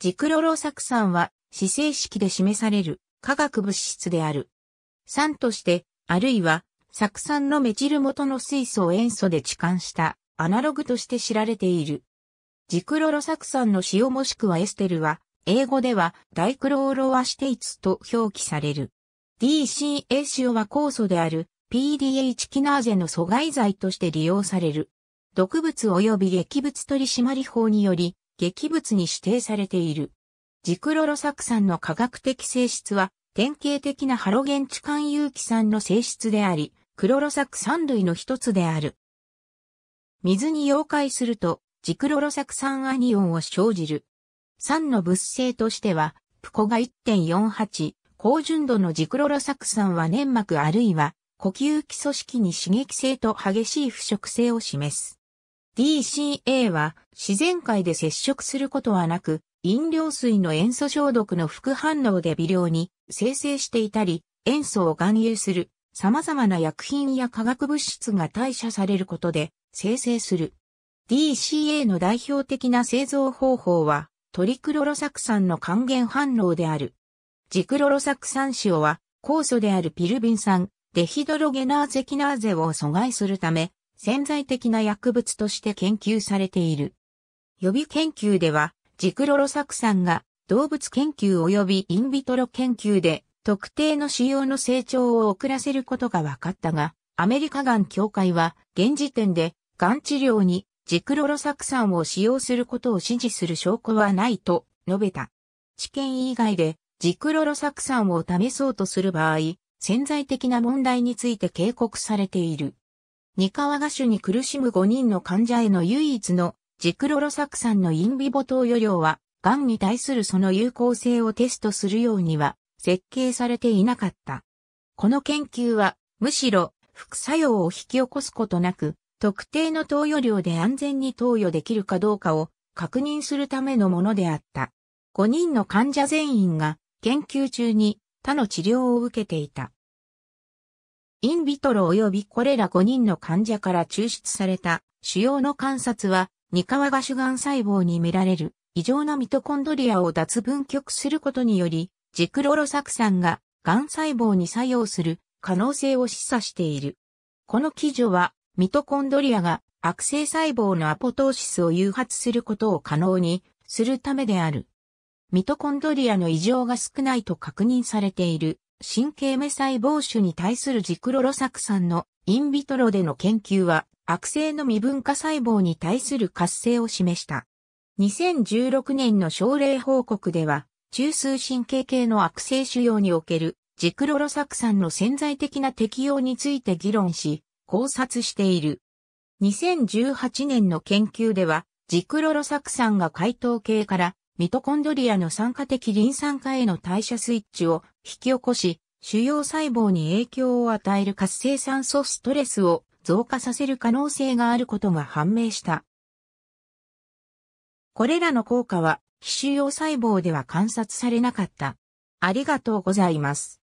ジクロロ酢酸は、指性式で示される化学物質である。酸として、あるいは、酢酸のメチル元の水素を塩素で置換したアナログとして知られている。ジクロロ酢酸の塩もしくはエステルは、英語ではダイクローロアシテイツと表記される。DCA 塩は酵素である PDH キナーゼの阻害剤として利用される。毒物及び劇物取締法により、劇物に指定されている。ジクロロ酢酸の化学的性質は、典型的なハロゲン置換有機酸の性質であり、クロロ酢酸類の一つである。水に溶解すると、ジクロロ酢酸アニオンを生じる。酸の物性としては、プコが1.48、高純度のジクロロ酢酸は粘膜あるいは呼吸器組織に刺激性と激しい腐食性を示す。DCA は自然界で接触することはなく、飲料水の塩素消毒の副反応で微量に生成していたり、塩素を含有する様々な薬品や化学物質が代謝されることで生成する。DCA の代表的な製造方法は、トリクロロ酢酸の還元反応である。ジクロロ酢酸塩は酵素であるピルビン酸、デヒドロゲナーゼキナーゼを阻害するため、潜在的な薬物として研究されている。予備研究では、ジクロロ酢酸が動物研究及びインビトロ研究で特定の仕様の成長を遅らせることが分かったが、アメリカがん協会は現時点でがん治療にジクロロ酢酸を使用することを支持する証拠はないと述べた。治験以外でジクロロ酢酸を試そうとする場合、潜在的な問題について警告されている。ニカワガシュに苦しむ5人の患者への唯一のジクロロサクさんのインビボ投与量は、癌に対するその有効性をテストするようには設計されていなかった。この研究は、むしろ副作用を引き起こすことなく、特定の投与量で安全に投与できるかどうかを確認するためのものであった。5人の患者全員が研究中に他の治療を受けていた。インビトロ及びこれら5人の患者から抽出された主要の観察は、ニカワガ主眼細胞に見られる異常なミトコンドリアを脱分極することにより、ジクロロ酢酸が癌細胞に作用する可能性を示唆している。この記述は、ミトコンドリアが悪性細胞のアポトーシスを誘発することを可能にするためである。ミトコンドリアの異常が少ないと確認されている神経目細胞種に対するジクロロサ酢酸のインビトロでの研究は悪性の未分化細胞に対する活性を示した。2016年の症例報告では、中枢神経系の悪性腫瘍におけるジクロロサ酢酸の潜在的な適用について議論し、考察している。2018年の研究では、ジクロロサ酢酸が解凍系からミトコンドリアの酸化的リン酸化への代謝スイッチを引き起こし、主要細胞に影響を与える活性酸素ストレスを増加させる可能性があることが判明した。これらの効果は、非主要細胞では観察されなかった。ありがとうございます。